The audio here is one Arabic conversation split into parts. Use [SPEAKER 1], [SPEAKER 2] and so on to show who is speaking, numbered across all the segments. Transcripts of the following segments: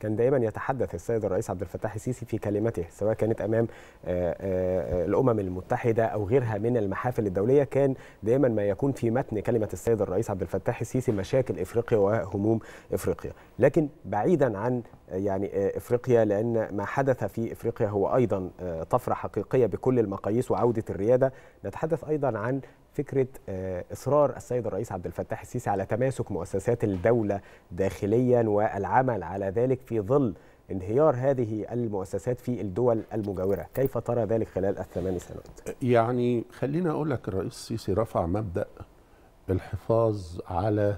[SPEAKER 1] كان دائما يتحدث السيد الرئيس عبد الفتاح السيسي في كلمته سواء كانت امام آه، آه، الامم المتحده او غيرها من المحافل الدوليه كان دائما ما يكون في متن كلمه السيد الرئيس عبد الفتاح السيسي مشاكل افريقيا وهموم افريقيا لكن بعيدا عن آه، يعني افريقيا لان ما حدث في افريقيا هو ايضا طفره حقيقيه بكل المقاييس وعوده الرياده نتحدث ايضا عن فكره آه، اصرار السيد الرئيس عبد الفتاح السيسي على تماسك مؤسسات الدوله داخليا والعمل على ذلك في ظل انهيار هذه المؤسسات في الدول المجاوره، كيف ترى ذلك خلال الثمان سنوات؟
[SPEAKER 2] يعني خليني اقول لك الرئيس السيسي رفع مبدا الحفاظ على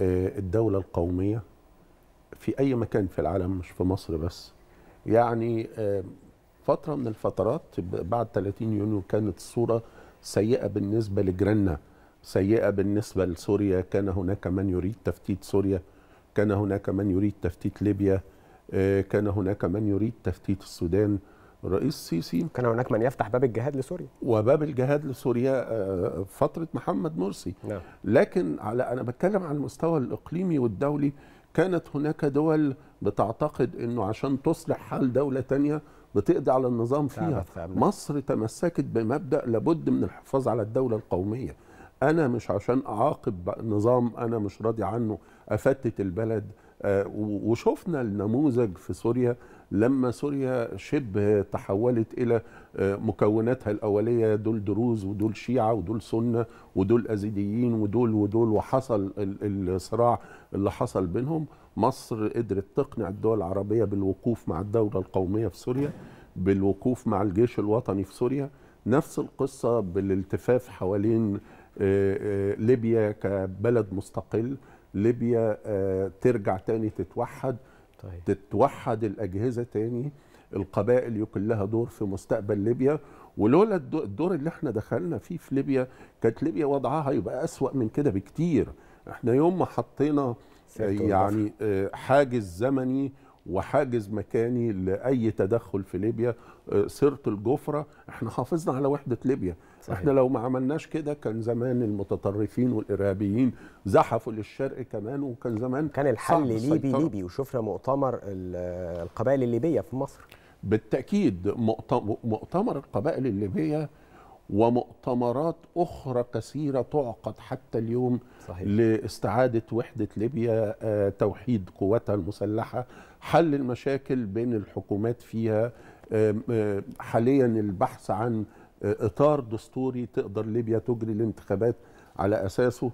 [SPEAKER 2] آه، الدوله القوميه في اي مكان في العالم مش في مصر بس. يعني آه، فتره من الفترات بعد 30 يونيو كانت الصوره سيئة بالنسبة لجيراننا سيئة بالنسبة لسوريا كان هناك من يريد تفتيت سوريا كان هناك من يريد تفتيت ليبيا آه، كان هناك من يريد تفتيت السودان الرئيس السيسي كان هناك من يفتح باب الجهاد لسوريا وباب الجهاد لسوريا آه، فترة محمد مرسي نعم. لكن على أنا بتكلم على المستوى الإقليمي والدولي كانت هناك دول بتعتقد أنه عشان تصلح حال دولة تانية بتقضي على النظام فيها مصر تمسكت بمبدا لابد من الحفاظ على الدوله القوميه انا مش عشان اعاقب نظام انا مش راضي عنه افتت البلد آه، وشفنا النموذج في سوريا لما سوريا شبه تحولت إلى آه، مكوناتها الأولية دول دروز ودول شيعة ودول سنة ودول أزيديين ودول ودول وحصل الصراع اللي حصل بينهم مصر قدرت تقنع الدول العربية بالوقوف مع الدولة القومية في سوريا بالوقوف مع الجيش الوطني في سوريا نفس القصة بالالتفاف حوالين آه، آه، ليبيا كبلد مستقل ليبيا ترجع تاني تتوحد طيب. تتوحد الأجهزة تاني القبائل يكون لها دور في مستقبل ليبيا ولولا الدور اللي احنا دخلنا فيه في ليبيا كانت ليبيا وضعها يبقى أسوأ من كده بكتير احنا يوم ما حطينا يعني آه، حاجز زمني وحاجز مكاني لاي تدخل في ليبيا صرت آه، الجفره احنا حافظنا على وحده ليبيا صحيح. احنا لو ما عملناش كده كان زمان المتطرفين والارهابيين زحفوا للشرق كمان وكان زمان كان الحل ليبي ليبي وشفنا مؤتمر القبائل الليبيه في مصر بالتاكيد مؤتمر القبائل الليبيه ومؤتمرات أخرى كثيرة تعقد حتى اليوم صحيح. لاستعادة وحدة ليبيا آه، توحيد قواتها المسلحة حل المشاكل بين الحكومات فيها حاليا البحث عن آه، إطار دستوري تقدر ليبيا تجري الانتخابات على أساسه